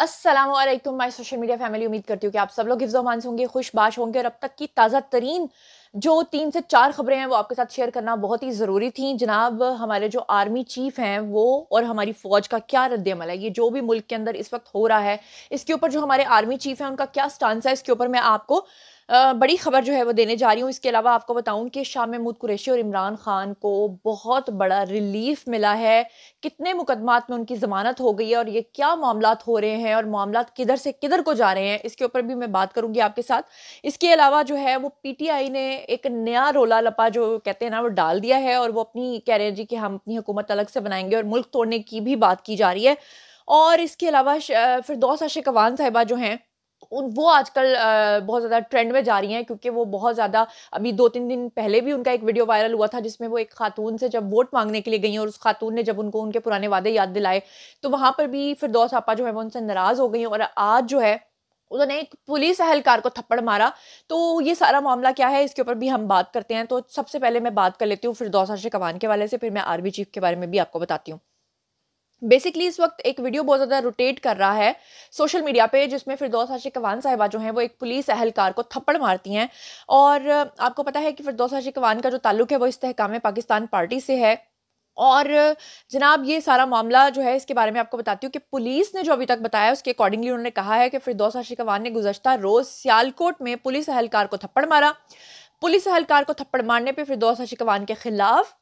Aslam my social media family उम्मीद करती हूँ कि आप सब लोग से होंगे खुशबाश होंगे और अब तक की ताज़ा तरीन जो तीन से चार खबरें हैं वो आपके साथ शेयर करना बहुत ही ज़रूरी थी जनाब हमारे जो आर्मी चीफ हैं वो और हमारी फ़ौज का क्या रद्दमल है ये जो भी मुल्क के अंदर इस वक्त हो रहा है इसके ऊपर जो हमारे आर्मी चीफ हैं उनका क्या स्टांस है इसके ऊपर मैं आपको बड़ी खबर जो है वो देने जा रही हूँ इसके अलावा आपको बताऊँ कि शाह महमूद कुरैशी और इमरान खान को बहुत बड़ा रिलीफ मिला है कितने मुकदमात में उनकी ज़मानत हो गई है और ये क्या मामला हो रहे हैं और मामला किधर से किधर को जा रहे हैं इसके ऊपर भी मैं बात करूँगी आपके साथ इसके अलावा जो है वो आई ने एक नया रोला लपा जो कहते हैं ना वो डाल दिया है और वो अपनी कह रहे हैं जी कि हम अपनी हुकूमत अलग से बनाएंगे और मुल्क तोड़ने की भी बात की जा रही है और इसके अलावा फिर दो साशे कवान साहिबा जो हैं वो आजकल बहुत ज़्यादा ट्रेंड में जा रही हैं क्योंकि वो बहुत ज़्यादा अभी दो तीन दिन पहले भी उनका एक वीडियो वायरल हुआ था जिसमें वो एक खातून से जब वोट मांगने के लिए गई और उस खातून ने जब उनको उनके पुराने वादे याद दिलाए तो वहाँ पर भी फिरदौस आपा जो है वो उनसे नाराज़ हो गई और आज जो है उन्होंने एक पुलिस अहलकार को थप्पड़ मारा तो ये सारा मामला क्या है इसके ऊपर भी हम बात करते हैं तो सबसे पहले मैं बात कर लेती हूँ फिरदौसा शिकवान के वाले से फिर मैं आर्मी चीफ के बारे में भी आपको बताती हूँ बेसिकली इस वक्त एक वीडियो बहुत ज़्यादा रोटेट कर रहा है सोशल मीडिया पे जिसमें फिरदौस आशिक कवान साहिबा जो हैं वो एक पुलिस अहलकार को थप्पड़ मारती हैं और आपको पता है कि फिरदौस आशिक कवान का जो ताल्लुक है वो इसकाम पाकिस्तान पार्टी से है और जनाब ये सारा मामला जो है इसके बारे में आपको बताती हूँ कि पुलिस ने जो अभी तक बताया उसके अकॉर्डिंगली उन्होंने कहा है कि फिरदौस कवान ने गुजशत रोज़ सियालकोट में पुलिस अहलकार को थप्पड़ मारा पुलिस अहलकार को थप्पड़ मारने पर फिरदौस कवान के खिलाफ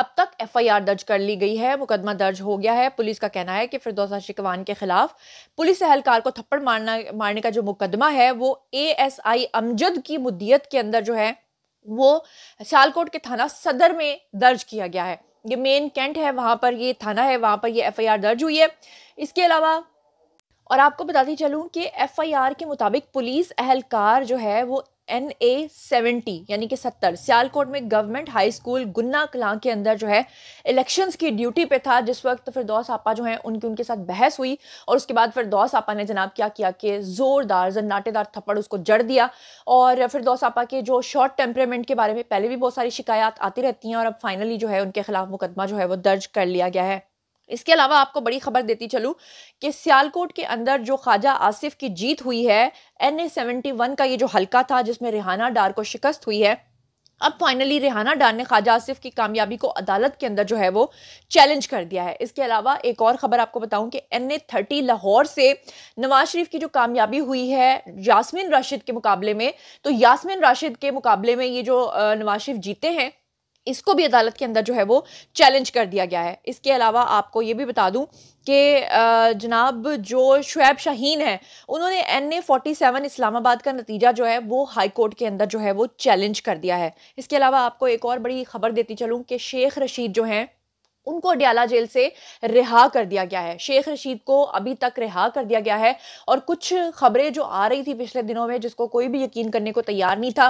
अब तक एफआईआर दर्ज कर ली गई है मुकदमा दर्ज हो गया है पुलिस का कहना है कि फिरदौसा शिकवान के खिलाफ पुलिस एहलकार को थप्पड़ मारना मारने का जो मुकदमा है वो एएसआई अमजद की मुद्दियत के अंदर जो है वो सियालकोट के थाना सदर में दर्ज किया गया है ये मेन कैंट है वहाँ पर ये थाना है वहाँ पर ये एफ दर्ज हुई है इसके अलावा और आपको बताती चलूँ कि एफआईआर के मुताबिक पुलिस अहलकार जो है वो एन ए सेवेंटी यानी कि सत्तर सियालकोट में गवर्नमेंट हाई स्कूल गुन्ना कलां के अंदर जो है इलेक्शंस की ड्यूटी पे था जिस वक्त फिरदौस आपा जो है उनकी उनके साथ बहस हुई और उसके बाद फिरदौस आपा ने जनाब क्या किया कि ज़ोरदार जन्नाटेदार थप्पड़ उसको जड़ दिया और फिरदौस आपा के जो शॉर्ट टेम्परेमेंट के बारे में पहले भी बहुत सारी शिकायत आती रहती हैं और अब फाइनली जो है उनके खिलाफ मुकदमा जो है वो दर्ज कर लिया गया है इसके अलावा आपको बड़ी खबर देती चलूँ कि सियालकोट के अंदर जो ख्वाजा आसिफ की जीत हुई है एन ए सेवेंटी वन का ये जो हल्का था जिसमें रिहाना डार को शिकस्त हुई है अब फाइनली रिहाना डार ने ख्वाजा आसिफ की कामयाबी को अदालत के अंदर जो है वो चैलेंज कर दिया है इसके अलावा एक और खबर आपको बताऊं कि एन ए थर्टी लाहौर से नवाज शरीफ की जो कामयाबी हुई है यासमिन राशिद के मुकाबले में तो यासमीन राशिद के मुकाबले में ये जो नवाज शरीफ जीते हैं इसको भी अदालत के अंदर जो है वो चैलेंज कर दिया गया है इसके अलावा आपको ये भी बता दूं कि जनाब जो शुएब शाहीन है उन्होंने N A forty seven Islamabad का नतीजा जो है वो हाई कोर्ट के अंदर जो है वो चैलेंज कर दिया है इसके अलावा आपको एक और बड़ी खबर देती चलूँ कि शेख रशीद जो हैं उनको अडियाला जेल से रिहा कर दिया गया है शेख रशीद को अभी तक रिहा कर दिया गया है और कुछ खबरें जो आ रही थी पिछले दिनों में जिसको कोई भी यकीन करने को तैयार नहीं था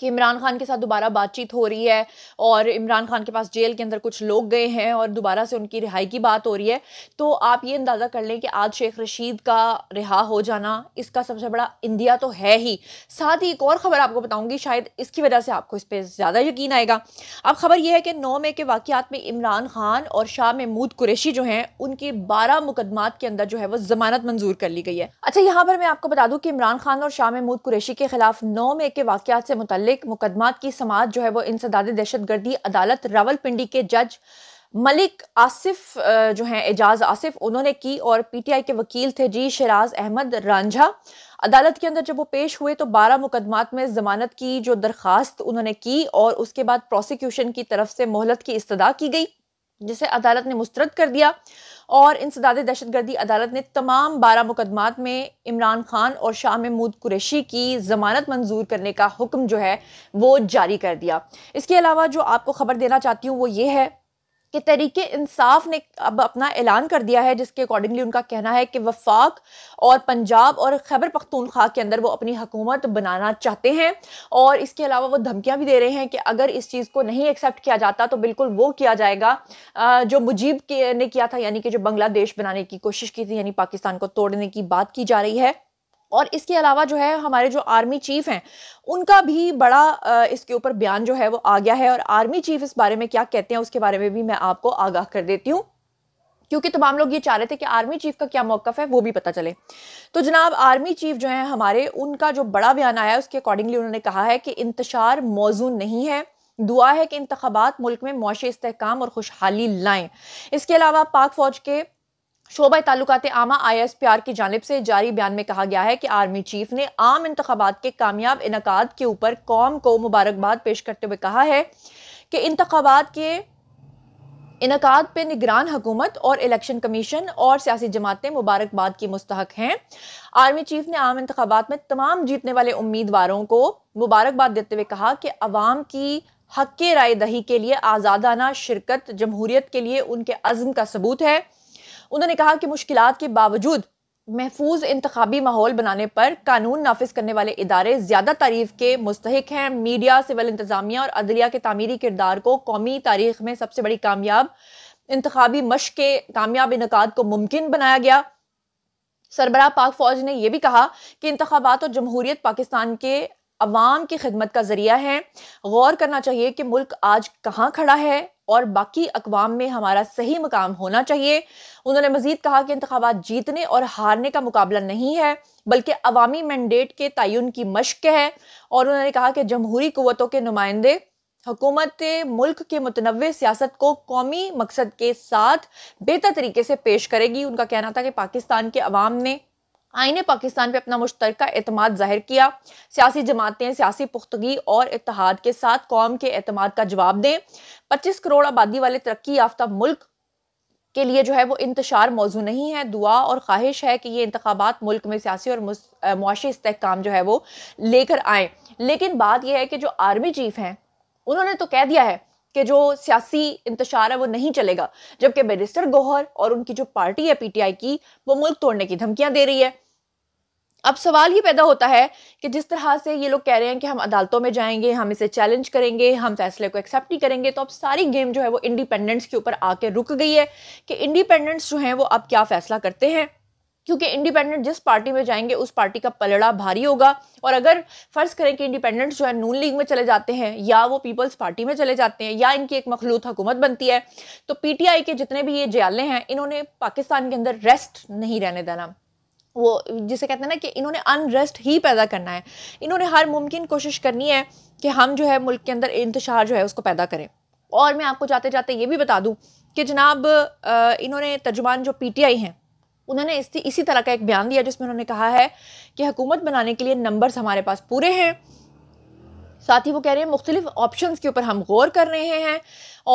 कि इमरान खान के साथ दोबारा बातचीत हो रही है और इमरान खान के पास जेल के अंदर कुछ लोग गए हैं और दोबारा से उनकी रिहाई की बात हो रही है तो आप ये अंदाज़ा कर लें कि आज शेख रशीद का रिहा हो जाना इसका सबसे बड़ा इंडिया तो है ही साथ ही एक और ख़बर आपको बताऊंगी शायद इसकी वजह से आपको इस पर ज़्यादा यकीन आएगा अब खबर यह है कि नौ मई के वाक़ात में इमरान खान और शाह महमूद कुरेशी जो हैं उनके बारह मुकदमात के अंदर जो है वो ज़मानत मंजूर कर ली गई है अच्छा यहाँ पर मैं आपको बता दूँ कि इमरान खान और शाह महमूद कुरेशी के खिलाफ नौ मई के वाक़ से मुतल मुतलिक मुकदमात की समात जो है वो इंसदाद दहशत गर्दी अदालत रावलपिंडी के जज मलिक आसिफ जो हैं एजाज आसिफ उन्होंने की और पीटीआई के वकील थे जी शराज अहमद रांझा अदालत के अंदर जब वो पेश हुए तो बारह मुकदमात में ज़मानत की जो दरख्वास्त उन्होंने की और उसके बाद प्रोसिक्यूशन की तरफ से मोहलत की इस्तः की गई जिसे अदालत ने मुस्तरद कर दिया और इंसदाद दहशत गर्दी अदालत ने तमाम बारह मुकदमात में इमरान खान और शाह महमूद कुरैशी की ज़मानत मंजूर करने का हुक्म जो है वो जारी कर दिया इसके अलावा जो आपको ख़बर देना चाहती हूँ वो ये है कि तरीके इंसाफ ने अब अपना ऐलान कर दिया है जिसके अकॉर्डिंगली उनका कहना है कि वफाक और पंजाब और खैबर पख्तूनख्वा के अंदर वो अपनी हुकूमत बनाना चाहते हैं और इसके अलावा वो धमकियाँ भी दे रहे हैं कि अगर इस चीज़ को नहीं एक्सेप्ट किया जाता तो बिल्कुल वो किया जाएगा जो मुजीब ने किया था यानी कि जो बांग्लादेश बनाने की कोशिश की थी यानी पाकिस्तान को तोड़ने की बात की जा रही है और इसके अलावा जो है हमारे जो आर्मी चीफ हैं उनका भी बड़ा इसके ऊपर बयान जो है वो आ गया है और आर्मी चीफ इस बारे में क्या कहते हैं उसके बारे में भी मैं आपको आगाह कर देती हूँ क्योंकि तमाम लोग ये चाह रहे थे कि आर्मी चीफ का क्या मौकफ है वो भी पता चले तो जनाब आर्मी चीफ जो है हमारे उनका जो बड़ा बयान आया उसके अकॉर्डिंगली उन्होंने कहा है कि इंतशार मौजूद नहीं है दुआ है कि इंतबात मुल्क में मुशी इसकाम और खुशहाली लाएं इसके अलावा पाक फौज के शोबा तालुकात आमा आई एस पी आर की जानब से जारी बयान में कहा गया है कि आर्मी चीफ ने आम इंतबात के कामयाब इनका के ऊपर कौम को मुबारकबाद पेश करते हुए कहा है कि इंतबात के इनका पे निगरान हुकूमत और इलेक्शन कमीशन और सियासी जमातें मुबारकबाद की मुस्तक हैं आर्मी चीफ ने आम इंतबात में तमाम जीतने वाले उम्मीदवारों को मुबारकबाद देते हुए कहा कि अवाम की हक राय दही के लिए आज़ादाना शिरकत जमहूरियत के लिए उनके अज़म का सबूत है उन्होंने कहा कि मुश्किल के बावजूद महफूज इंतबी माहौल बनाने पर कानून नाफिज करने वाले इदारे ज़्यादा तारीफ के मुस्तक हैं मीडिया सिविल इंतजामिया और अदलिया के तमीरी किरदार को कौमी तारीख में सबसे बड़ी कामयाब इंतबी मश के कामयाब इनका को मुमकिन बनाया गया सरबरा पाक फौज ने यह भी कहा कि इंतबात और जमहूरियत पाकिस्तान के अवाम की खिदमत का जरिया है गौर करना चाहिए कि मुल्क आज कहाँ खड़ा है और बाकी अकवाम में हमारा सही मुकाम होना चाहिए उन्होंने मजीद कहा कि इंतबात जीतने और हारने का मुकाबला नहीं है बल्कि अवामी मैंडेट के तयन की मश्क है और उन्होंने कहा कि जमहूरी क़वतों के नुमाइंदे हुकूमत मुल्क के मतनव सियासत को कौमी मकसद के साथ बेहतर तरीके से पेश करेगी उनका कहना था कि पाकिस्तान के अवाम ने आइन पाकिस्तान पर अपना मुश्तर अतम जाहिर किया सियासी जमातें सियासी पुख्तगी और इतिहाद के साथ कौम के अतमाद का जवाब दें पच्चीस करोड़ आबादी वाले तरक्की याफ्ता मुल्क के लिए जो है वो इंतशार मौजू नहीं है दुआ और ख्वाहिश है कि ये इंतबात मुल्क में सियासी और मुआशी इसकाम जो है वो लेकर आए लेकिन बात यह है कि जो आर्मी चीफ हैं उन्होंने तो कह दिया है कि जो सियासी इंतशार है वो नहीं चलेगा जबकि बैरिस्टर गोहर और उनकी जो पार्टी है पीटीआई की वो मुल्क तोड़ने की धमकियां दे रही है अब सवाल ये पैदा होता है कि जिस तरह से ये लोग कह रहे हैं कि हम अदालतों में जाएंगे हम इसे चैलेंज करेंगे हम फैसले को एक्सेप्ट नहीं करेंगे तो अब सारी गेम जो है वो इंडिपेंडेंस के ऊपर आके रुक गई है कि इंडिपेंडेंट्स जो हैं वो अब क्या फैसला करते हैं क्योंकि इंडिपेंडेंट जिस पार्टी में जाएंगे उस पार्टी का पलड़ा भारी होगा और अगर फ़र्ज़ करें कि इंडिपेंडेंट जो है नून लीग में चले जाते हैं या वो पीपल्स पार्टी में चले जाते हैं या इनकी एक मखलूत हुकूमत बनती है तो पीटीआई के जितने भी ये जयाले हैं इन्होंने पाकिस्तान के अंदर रेस्ट नहीं रहने देना वो जिसे कहते हैं ना कि इन्होंने अनरेस्ट ही पैदा करना है इन्होंने हर मुमकिन कोशिश करनी है कि हम जो है मुल्क के अंदर इंतशार जो है उसको पैदा करें और मैं आपको जाते जाते ये भी बता दूँ कि जनाब इन्होंने तर्जुमान जो पी टी आई हैं उन्होंने इसी इसी तरह का एक बयान दिया जिसमें उन्होंने कहा है कि हुकूमत बनाने के लिए नंबर्स हमारे पास पूरे हैं साथ ही वो कह रहे हैं मुख्तलिफ ऑप्शन के ऊपर हम गौर कर रहे हैं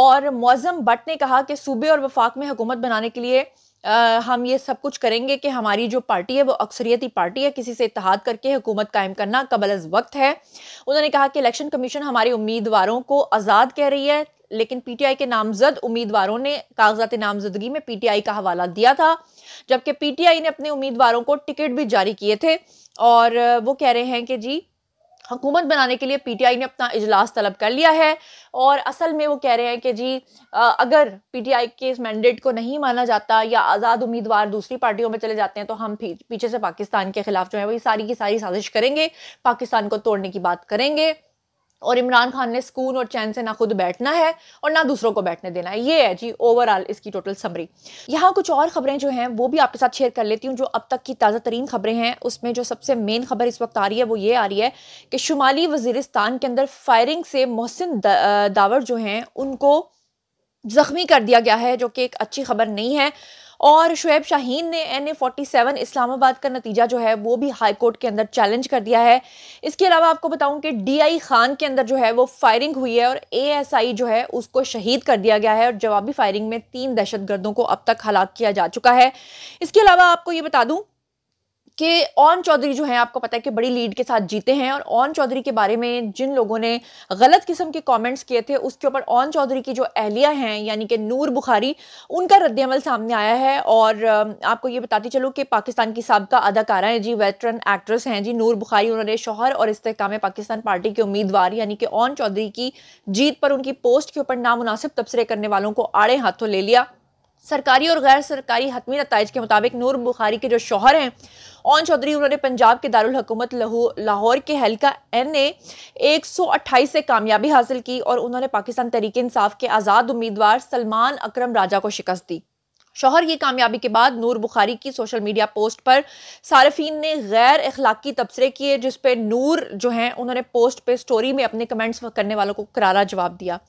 और मौजम भट्ट ने कहा कि सूबे और वफाक में हुकूमत बनाने के लिए आ, हम ये सब कुछ करेंगे कि हमारी जो पार्टी है वो अक्सरियती पार्टी है किसी से इतिहाद करके हुकूमत कायम करना कबल अज वक्त है उन्होंने कहा कि इलेक्शन कमीशन हमारे उम्मीदवारों को आज़ाद कह रही है लेकिन पीटीआई के नामजद उम्मीदवारों ने कागजात नामजदगी में पीटीआई का हवाला दिया था जबकि पीटीआई ने अपने उम्मीदवारों को टिकट भी जारी किए थे और वो कह रहे हैं कि जी हुकूमत बनाने के लिए पीटीआई ने अपना इजलास तलब कर लिया है और असल में वो कह रहे हैं कि जी अगर पीटीआई के इस मैंडेट को नहीं माना जाता या आज़ाद उम्मीदवार दूसरी पार्टियों में चले जाते हैं तो हम पीछे से पाकिस्तान के खिलाफ जो है वही सारी की सारी साजिश करेंगे पाकिस्तान को तोड़ने की बात करेंगे और इमरान खान ने सुकून और चैन से ना खुद बैठना है और ना दूसरों को बैठने देना है ये है जी ओवरऑल इसकी टोटल समरी यहाँ कुछ और खबरें जो हैं वो भी आपके साथ शेयर कर लेती हूँ जो अब तक की ताज़ा तरीन खबरें हैं उसमें जो सबसे मेन खबर इस वक्त आ रही है वो ये आ रही है कि शुमाली वजीरस्तान के अंदर फायरिंग से मोहसिन दावर जो हैं उनको ज़ख्मी कर दिया गया है जो कि एक अच्छी खबर नहीं है और शुएब शाहीन ने N A forty seven Islamabad का नतीजा जो है वो भी हाई कोर्ट के अंदर चैलेंज कर दिया है इसके अलावा आपको बताऊं कि डी आई खान के अंदर जो है वो फायरिंग हुई है और ए एस आई जो है उसको शहीद कर दिया गया है और जवाबी फायरिंग में तीन दहशत गर्दों को अब तक हलाक किया जा चुका है इसके अलावा आपको ये बता दूँ कि ओन चौधरी जो है आपको पता है कि बड़ी लीड के साथ जीते हैं और ओन चौधरी के बारे में जिन लोगों ने गलत किस्म के कमेंट्स किए थे उसके ऊपर ओन चौधरी की जो अहलिया हैं यानी कि नूर बुखारी उनका रद्दमल सामने आया है और आपको ये बताती चलो कि पाकिस्तान की सबका अदाकारा हैं जी वेटरन एक्ट्रेस हैं जी नूर बुखारी उन्होंने शोहर और इस्तेकाम पाकिस्तान पार्टी के उम्मीदवार यानी कि ओन चौधरी की जीत पर उनकी पोस्ट के ऊपर नामनासिब तबसरे करने वालों को आड़े हाथों ले लिया सरकारी और गैर सरकारी हतमी नतज के मुताबिक नूर बुखारी के जो शोहर हैं ओन चौधरी उन्होंने पंजाब के दारुल हकूमत लाहौर के हल्का एन ए एक से कामयाबी हासिल की और उन्होंने पाकिस्तान तरीक इंसाफ के आज़ाद उम्मीदवार सलमान अक्रम राजा को शिकस्त दी शोहर की कामयाबी के बाद नूर बुखारी की सोशल मीडिया पोस्ट पर सार्फिन ने गैर अखलाकी तबसरे किए जिस पर नूर जो हैं उन्होंने पोस्ट पे स्टोरी में अपने कमेंट्स करने वालों को करारा जवाब दिया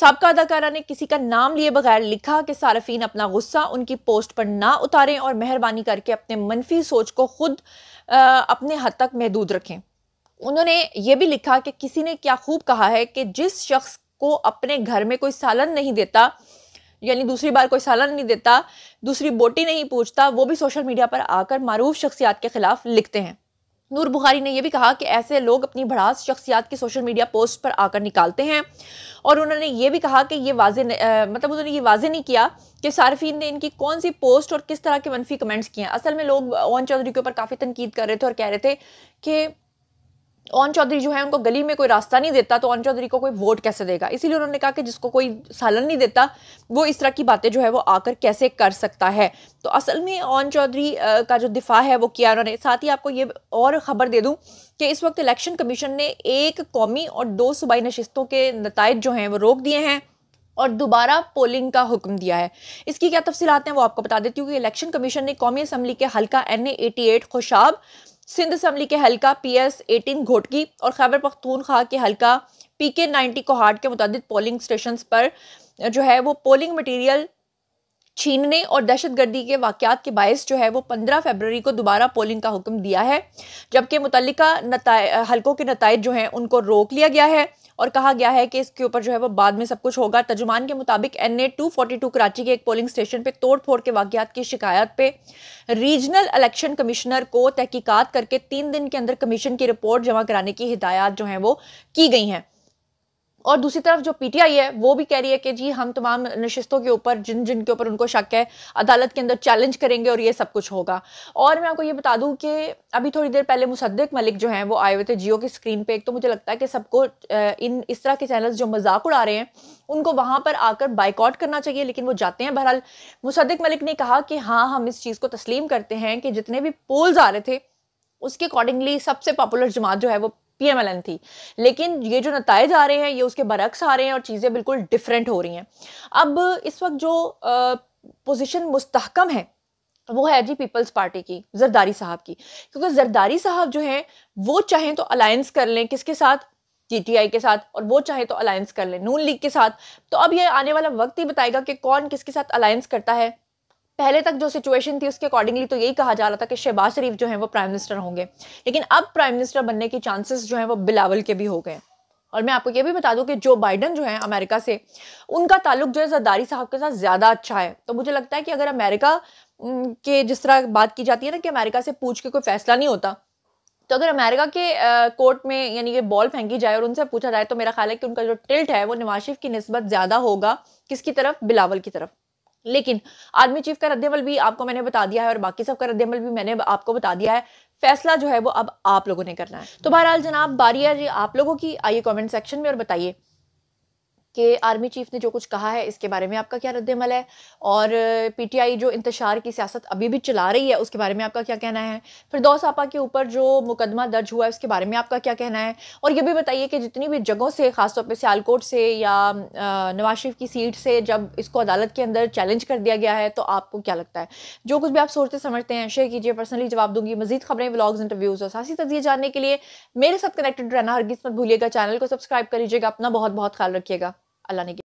सबका अदाकारा ने किसी का नाम लिए बगैर लिखा कि सार्फिन अपना गुस्सा उनकी पोस्ट पर ना उतारें और मेहरबानी करके अपने मनफी सोच को खुद आ, अपने हद तक महदूद रखें उन्होंने ये भी लिखा कि किसी ने क्या खूब कहा है कि जिस शख्स को अपने घर में कोई सालन नहीं देता यानी दूसरी बार कोई सालन नहीं देता दूसरी बोटी नहीं पूछता वो भी सोशल मीडिया पर आकर मरूफ शख्सियात के खिलाफ लिखते हैं नूर बुखारी ने यह भी कहा कि ऐसे लोग अपनी भड़ास शख्सियात की सोशल मीडिया पोस्ट पर आकर निकालते हैं और उन्होंने ये भी कहा कि ये वाजे मतलब उन्होंने ये वाजे नहीं किया कि सार्फिन ने इनकी कौन सी पोस्ट और किस तरह के मनफी कमेंट्स किए हैं असल में लोग ओवन चौधरी के ऊपर काफ़ी तनकीद कर रहे थे और कह रहे थे कि ओन चौधरी जो है उनको गली में कोई रास्ता नहीं देता तो ओन चौधरी को कोई वोट कैसे देगा इसीलिए उन्होंने कहा कि जिसको कोई सालन नहीं देता वो इस तरह की बातें जो है वो आकर कैसे कर सकता है तो असल में ओन चौधरी का जो दिफा है वो किया उन्होंने साथ ही आपको ये और ख़बर दे दूँ कि इस वक्त इलेक्शन कमीशन ने एक कौमी और दो सूबाई नशस्तों के नतज जो हैं वो रोक दिए हैं और दोबारा पोलिंग का हुक्म दिया है इसकी क्या तफसीत हैं वो आपको बता देती हूँ कि इलेक्शन कमीशन ने कौमी असम्बली के हल्का N A eighty eight Khushab Sindh assembly के हलका पी एस एटीन घोटकी और खैबर पख्तूनखा के हलका पी के नाइन्टी कोहाट के मुतद पोलिंग स्टेशन पर जो है वो पोलिंग मटीरियल छीनने और दहशत गर्दी के वाक़ात के बायस जो है वो पंद्रह फरवरी को दोबारा पोलिंग का हुक्म दिया है जबकि मुतल हल्कों के नतज जो हैं उनको रोक लिया गया है और कहा गया है कि इसके ऊपर जो है वो बाद में सब कुछ होगा तर्जुमान के मुताबिक N A two forty two Karachi के एक पोलिंग स्टेशन पर तोड़ फोड़ के वाकत की शिकायत पर रीजनल इलेक्शन कमिश्नर को तहकीकत करके तीन दिन के अंदर कमीशन की रिपोर्ट जमा कराने की हिदायत जो है वो की गई हैं और दूसरी तरफ जो पीटीआई है वो भी कह रही है कि जी हम तमाम नशस्तों के ऊपर जिन जिन के ऊपर उनको शक है अदालत के अंदर चैलेंज करेंगे और ये सब कुछ होगा और मैं आपको ये बता दूं कि अभी थोड़ी देर पहले मुसद्दिक मलिक जो हैं वो आए हुए थे जियो की स्क्रीन पे एक तो मुझे लगता है कि सबको इन इस तरह के चैनल्स जो मजाक उड़ा रहे हैं उनको वहाँ पर आकर बाइकआउट करना चाहिए लेकिन वो जाते हैं बहरहाल मुसद्दिक मलिक ने कहा कि हाँ हम इस चीज़ को तस्लीम करते हैं कि जितने भी पोल्स आ रहे थे उसके अकॉर्डिंगली सबसे पॉपुलर जमात जो है वो टीएमएलएन थी लेकिन ये जो नतज आ रहे हैं ये उसके बरक्स आ रहे हैं और चीज़ें बिल्कुल डिफरेंट हो रही हैं अब इस वक्त जो पोजिशन मुस्तकम है वो है जी पीपल्स पार्टी की जरदारी साहब की क्योंकि जरदारी साहब जो हैं वो चाहें तो अलायंस कर लें किसके साथ जीटीआई के साथ और वो चाहे तो अलायंस कर लें नून लीग के साथ तो अब ये आने वाला वक्त ही बताएगा कि कौन किसके साथ अलायंस करता है पहले तक जो सिचुएशन थी उसके अकॉर्डिंगली तो यही कहा जा रहा था कि शहबाज शरीफ जो है वो प्राइम मिनिस्टर होंगे लेकिन अब प्राइम मिनिस्टर बनने के चांसेस जो हैं वो बिलावल के भी हो गए और मैं आपको ये भी बता दूं कि जो बाइडन जो है अमेरिका से उनका ताल्लुक जो है जरदारी साहब के साथ ज़्यादा अच्छा है तो मुझे लगता है कि अगर अमेरिका के जिस तरह बात की जाती है ना कि अमेरिका से पूछ के कोई फैसला नहीं होता तो अगर अमेरिका के कोर्ट में यानी कि बॉल फेंकी जाए और उनसे पूछा जाए तो मेरा ख्याल है कि उनका जो टिल्ट है वो नवाशिफ की नस्बत ज़्यादा होगा किसकी तरफ बिलावल की तरफ लेकिन आर्मी चीफ का रद्दमल भी आपको मैंने बता दिया है और बाकी सबका रद्दमल भी मैंने आपको बता दिया है फैसला जो है वो अब आप लोगों ने करना है तो बहरहाल जनाब बारी है आप लोगों की आइए कमेंट सेक्शन में और बताइए कि आर्मी चीफ ने जो कुछ कहा है इसके बारे में आपका क्या रद्दमल है और पीटीआई जो इंतशार की सियासत अभी भी चला रही है उसके बारे में आपका क्या कहना है फिर दो सापा के ऊपर जो मुकदमा दर्ज हुआ है उसके बारे में आपका क्या कहना है और ये भी बताइए कि जितनी भी जगहों से खासतौर पर सियालकोट से या नवाज शरीफ की सीट से जब इसको अदालत के अंदर चैलेंज कर दिया गया है तो आपको क्या लगता है जो कुछ भी आप सोचते समझते हैं शेयर कीजिए पर्सनली जवाब दूंगी मजीद खबरें ब्लॉग्स इंटरव्यूज और सासी तजिए जानने के लिए मेरे साथ कनेक्टेड रहना हर किस्मत भूलिएगा चैनल को सब्सक्राइब कर लीजिएगा अपना बहुत बहुत ख्याल रखिएगा अल्लाह ने